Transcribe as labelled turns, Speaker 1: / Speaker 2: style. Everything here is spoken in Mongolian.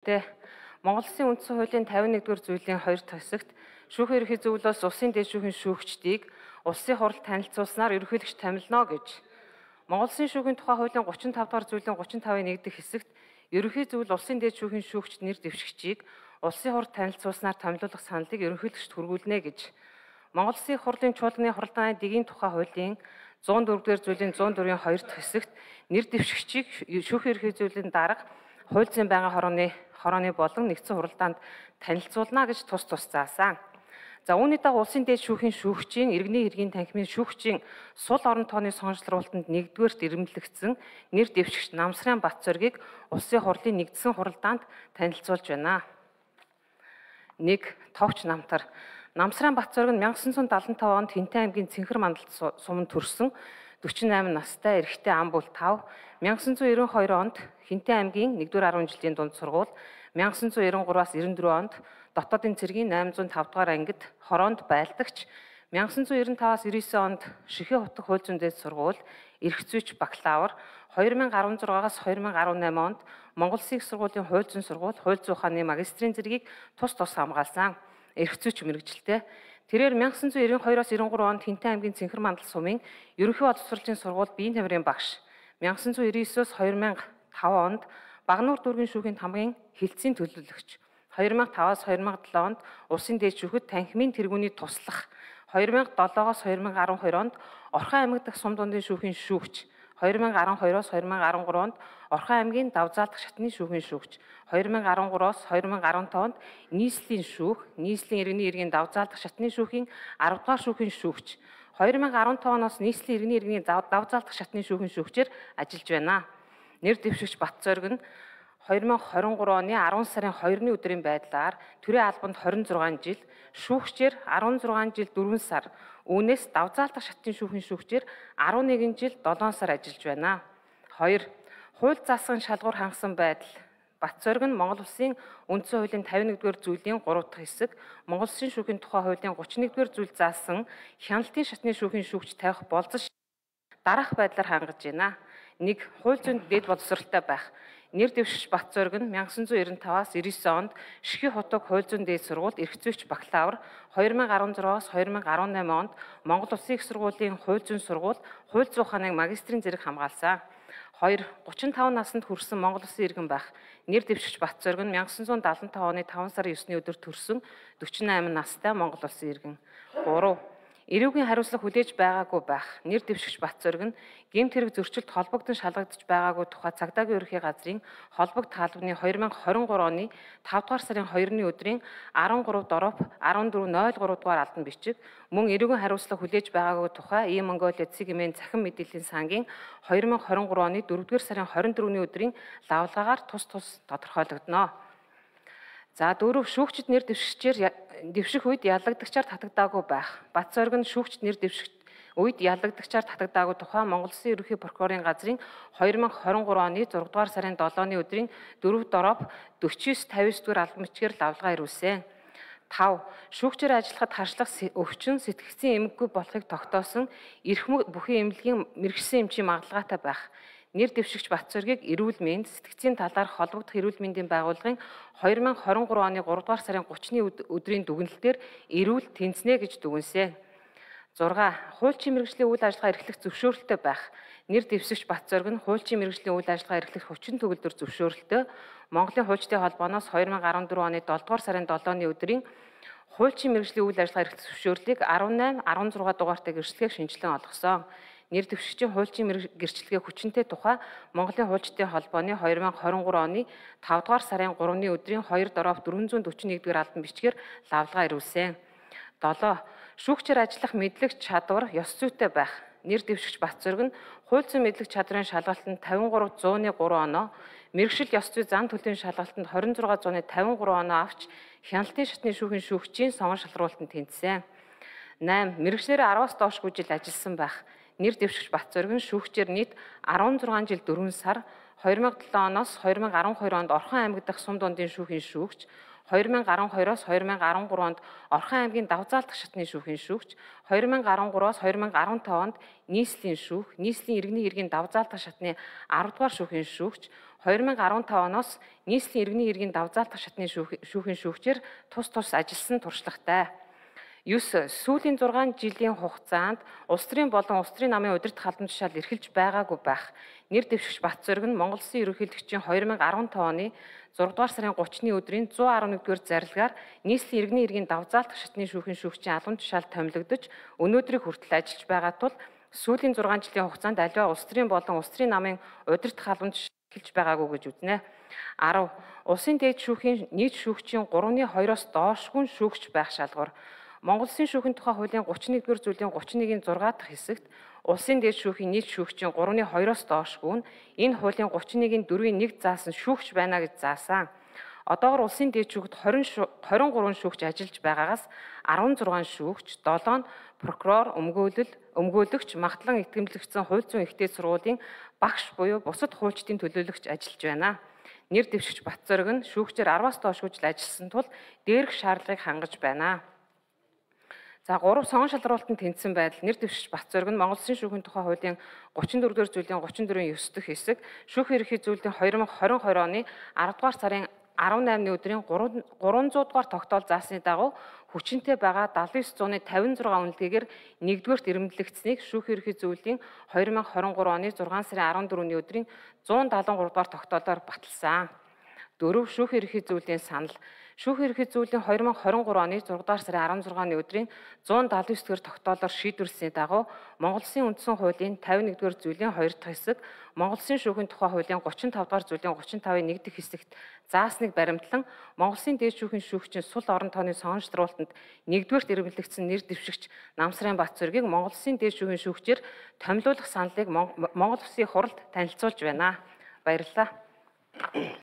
Speaker 1: Тэ Монгол Улсын үндсэн хуулийн 51-р зүйлийн 2 хэсэгт шүүх ерхий зөвлөл бас усын дэд шүүхийн шүүгчдийг улсын хурлд танилцуулснаар ерөнхийлөгч томилно гэж Монгол Улсын шүүхийн тухай хуулийн 35-р зүйлийн 35-ын 1 дэх хэсэгт ерөнхий зөвлөл улсын дэд шүүхийн шүүгчд нэр дэвшигчийг улсын хурлд танилцуулснаар томилуулах саналыг ерөнхийлөгчд хүргүүлнэ гэж Монгол Улсын хурлын чуулганы хурлын дэгийн тухай хуулийн 104-р зүйлийн 104-ийн 2-р хэсэгт нэр дэвшигчийг шүүх ерхий зөвлөлийн дарга хуульзын байнгын хорооны хорооны болон нэгдсэн хуралдаанд танилцуулна гэж тус тус заасан. За үүний дагуу улсын дээд шүүхийн шүүгчийн иргэний хэргийн танхимын шүүгчийн сул орон тооны сонжлруулалтанд нэгдүгээрт ирэмлэгдсэн нэр дэвшигч Намсрын Батцоргийг улсын хурлын нэгдсэн хуралдаанд танилцуулж байна. Нэг товч намтар Намсрын Батцорг нь 1975 онд Хинтай аймгийн Цэнхэр мандалд суманд төрсэн 48 настай эрэгтэй ам бол 5 1992 онд Хинтэй аймгийн 1-р 10 жилийн дунд сургууль 1993-аас 94 онд дотоодын цэргийн 805 дугаар ангид хороонд байлдагч 1995-аас 99 онд Шихэ хутг хууль зүйн дэд сургууль эрхцүүч бакалавр 2016-аас 2018 онд Монгол Сих сургуулийн хууль зүйн сургууль хууль зүйн ухааны магистрийн зэргийг тус тус хамгаалсан эрхцүүч мэрэгжилтэй Тэрээр 1992-оос 93 онд Хинтэн аймгийн Цэнхэр мандал сумын ерөнхий боловсролын сургууль биеийн тамирын багш 1999-оос 2005 онд Багнуур дүүргийн шүүхийн тамгийн хилцээний төлөөлөгч 2005-аас 2007 онд Улсын дээд шүүхэд танхимын тэргүүний туслах 2007-оос 2012 онд Орхон аймаг дахь сум дундын шүүхийн шүүгч 2012-оос 2013 онд Орхон аймгийн Давзаалдах шатны шүүхийн шүүгч, 2013-оос 2015 онд нийслэлийн шүүх, нийслэлийн иргэний иргэн Давзаалдах шатны шүүхийн 10 дугаар шүүхийн шүүгч, 2015 оноос нийслэлийн иргэний иргэний Давзаалдах шатны шүүхийн шүүгчээр ажиллаж байна. Нэр дэвшигч Бат Зориг нь 2023 оны 10 сарын 2-ны өдрийн байдлаар төрийн албанд 26 жил, шүүгчээр 16 жил 4 сар, үүнээс давзаалтах шатны шүүхийн шүүгчээр 11 жил 7 сар ажиллаж байна. 2. Хууль засгийн шалгуур хангасан байдал Бат зориг нь Монгол Улсын үндсэн хуулийн 51-р зүйлийн 3 дахь хэсэг, Монгол Улсын шүүхийн тухай хуулийн 31-р зүйл заасан хяналтын шатны шүүхийн шүүгч тавих болзон дараах байдлаар хангаж байна. 1. Хууль зүйн дэд боловсралтай байх. Нэр дэвшигч Бат Зориг нь 1995-аас 99 онд Шихи хотог хууль зүйн дээд сургуульд эрхцүүлч бакалавр, 2016-аас 2018 онд Монгол Улсын их сургуулийн хууль зүйн сургууль, хууль зүйн ухааны магистрийн зэрэг хамгаалсан. 2 35 наснд хүрсэн Монгол Улсын иргэн байх. Нэр дэвшигч Бат Зориг нь 1975 оны 5 сарын 9-ний өдөр төрсэн 48 настай Монгол Улсын иргэн. 3 эрүүгийн хариуцлага хүлээж байгаагүй байх нэр дэвшигч бат зориг нь гемт хэрэг зөрчилд холбогдсон шалгагдчих байгаагүй тухай цагдаагийн ерөнхий газрын холбогд таалбаны 2023 оны 5 дугаар сарын 2-ны өдрийн 13 доров 14.03 дугаар алдан бичиг мөн эрүүгийн хариуцлага хүлээж байгаагүй тухай ийм Монголиа цэгийн цахим мэдээллийн сангийн 2023 оны 4-р сарын 24-ний өдрийн лавлагаар тус тус тодорхойлогдноо. За дөрөв шүүгчд нэр дэвшигчээр дэвших үед ялагдагчаар татагдаагүй байх. Бат зориг нь шүүгч нэр дэвших үед ялагдагчаар татагдаагүй тухай Монгол Улсын ерөнхий прокурорын газрын 2023 оны 6 дугаар сарын 7-ны өдрийн 4 дороб 49-59 дугаар албан бичгээр л авлагаа ирүүлсэн. 5. Шүүгчээр ажиллахад харшлах өвчин сэтгцэн эмгэггүй болохыг тогтоосон эрх бүхий эмнэлгийн мэрэгсэн эмчийн магадлаатай байх нэр дэвшигч Батцургийг эрүүл мэнд сэтгцийн талаар холбогдох эрүүл мэндийн байгууллагын 2023 оны 3 дугаар сарын 30-ны өдрийн дүгнэлтээр эрүүл тэнцнэ гэж дүгнэсэ. 6. Хуульчийн мэрэгжлийн үйл ажиллагаа эрхлэх зөвшөөрөлтэй байх. Нэр дэвшигч Батцург нь хуульчийн мэрэгжлийн үйл ажиллагаа эрхлэх хүчин төгөлдөр зөвшөөрөлтэй Монголын хуульчдын холбооноос 2014 оны 7 дугаар сарын 7-ны өдрийн хуульчийн мэрэгжлийн үйл ажиллагаа эрхлэх зөвшөөрлийг 18, 16 дугаартай гэрчлэгийг шинжилэн олгосон нэр дэвшигчийн хуульчийн гэрчлэгээ хүчинтэй тухай Монголын хуульчдын холбооны 2023 оны 5 дугаар сарын 3-ны өдрийн 2 дорооп 441 дугаар албан бичгээр лавлгаа ирүүлсэн. 7. Шүүгчээр ажиллах мэдлэг чадвар ёс зүйтэй байх. Нэр дэвшигч Бат зург нь хууль зүйн мэдлэг чадрын шалгалтанд 53 103 оноо, мэрэгшил ёс зүй зан төлөвийн шалгалтанд 26 153 оноо авч хяналтын шатны шүүхийн шүүгчийн сонгон шалруулалтанд тэнцсэн. 8. Мэрэгчлэр 10-аас доошгүй жил ажилласан байх нэр дэвшигч Батзөргөн шүүгчээр нийт 16 жил 4 сар 2007 оноос 2012 онд Орхон аймаг дахь сум дундын шүүхийн шүүгч 2012-оос 2013 онд Орхон аймгийн Давзаал дахь шатны шүүхийн шүүгч 2013-оос 2015 онд нийслэлийн шүүх, нийслэлийн иргэний иргэн Давзаал дахь шатны 10 дугаар шүүхийн шүүгч 2015 оноос нийслэлийн иргэний иргэн Давзаал дахь шатны шүүхийн шүүгчээр тус тус ажилласан туршлагатай. 9 сүүлийн 6 жилийн хугацаанд улс төрийн болон улс төрийн намын удирдах халдан тушаал эрхэлж байгаагүй байх. Нэр дэвшигч Бат Зориг нь Монгол Улсын ерөнхийлөгчийн 2015 оны 6 дугаар сарын 30-ны өдрийн 111-р зарлигаар нийслэлийн иргэний иргэний давзаалтах шатны шүүхийн шүүгчийн албан тушаал томилогдож өнөөдрийг хүртэл ажиллаж байгаа тул сүүлийн 6 жилийн хугацаанд аливаа улс төрийн болон улс төрийн намын удирдах халдан тушаал эхэлж байгаагүй гэж үзнэ. 10. Улсын дээд шүүхийн нийт шүүгчийн 3.2-оос доошгүй шүүгч байх шалгуур Монгол Улсын шүүхийн тухай хуулийн 31-р зүйлийн 31-ийн 6 дахь хэсэгт улсын дээд шүүхийн нийт шүүгчийн 3.2-оос доошгүй нь энэ хуулийн 31-ийн 4-ийн 1 заасан шүүгч байна гэж заасан. Одоогор улсын дээд шүүгт 20 23 шүүгч ажиллаж байгаагаас 16 шүүгч, 7 нь прокурор, өмгөөлөл, өмгөөлөгч, магтлан итгэмлэгдсэн хууль зүйн ихтэй сургуулийн багш буюу бусад хуульчдын төлөөлөгч ажиллаж байна. Нэр дэвшигч Батзорг нь шүүгчээр 10-аас доош хүчил ажилласан тул дээрх шаардлагыг хангаж байна. За 3 сонгон шалруултанд тэнцсэн байдал нэр дэвшиж бат зург нь Монгол Улсын шүүхийн тухай хуулийн 34 дугаар зүйлийн 34-ийн 9 дэх хэсэг шүүх ерхий зүйлдийн 2020 оны 10 дугаар сарын 18-ны өдрийн 300 дугаар тогтоол заасны дагуу хүчинтэй байгаа 7956 үнэлгээгээр нэгдүгээрт ирэмдлэгдсэнийг шүүх ерхий зүйлийн 2023 оны 6 сарын 14-ний өдрийн 173 дугаар тогтоолоор баталсан. Дөрөв шүүх ерхий зүйлийн санал Шүүх эрхийг зүйлийн 2023 оны 6 дугаар сарын 16-ны өдрийн 179-р тогтоолоор шийдвэрлсэний дагуу Монгол Улсын үндсэн хуулийн 51-р зүйлийн 2 дахь хэсэг, Монгол Улсын шүүхийн тухай хуулийн 35-р зүйлийн 35-ын 1 дахь хэсэгт заасныг баримтлан Монгол Улсын дээд шүүхийн шүүгчийн сул орон тооны сонгончдруулалтанд 1-р ирэмблэгдсэн нэр дэвшигч Намсрын Бат зургийг Монгол Улсын дээд шүүхийн шүүгчээр томилуулах саналыг Монгол Улсын хуралд танилцуулж байна. Баярлалаа.